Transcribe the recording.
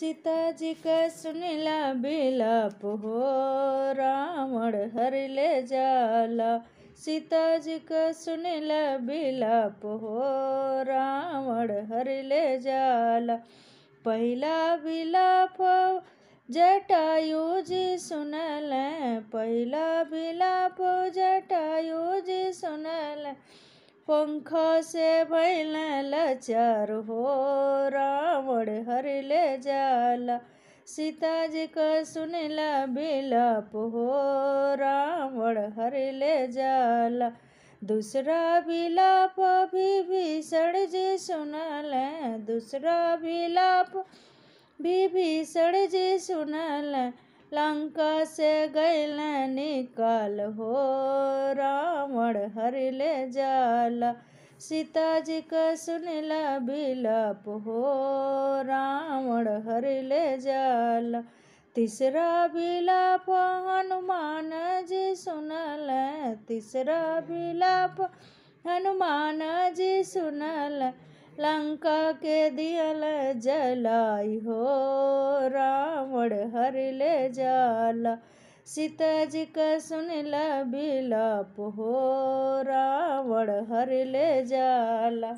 सीता जी का सुनला बिलाप हो रावण हर ले जाला सीता जी का सुनला बिलाप हो रावण हर ले जाला पहला बिलाप जटायु जी सुनल पहला बिलाप जटायु जी सुनल पंखा से भैल लचार हो रावण हर ले जाला सीता जी का सुनला बिलाप हो रावण हर ले जाला दूसरा बिलाप भी भीषण जी सुनल दूसरा बिलाप भी भीषण लंका से गैल निकाल हो रावण हर ले जाला सीता जी का सुनला बिलाप हो रावण हर ले जाला तीसरा बिलाप हनुमान जी सुनल तीसरा बिलाप हनुमान जी सुनल लंका के दियल जलाई हो राम ओढ़ हर ले जाला सीता जी का सुनला बिलाप हो रावण हर ले जाला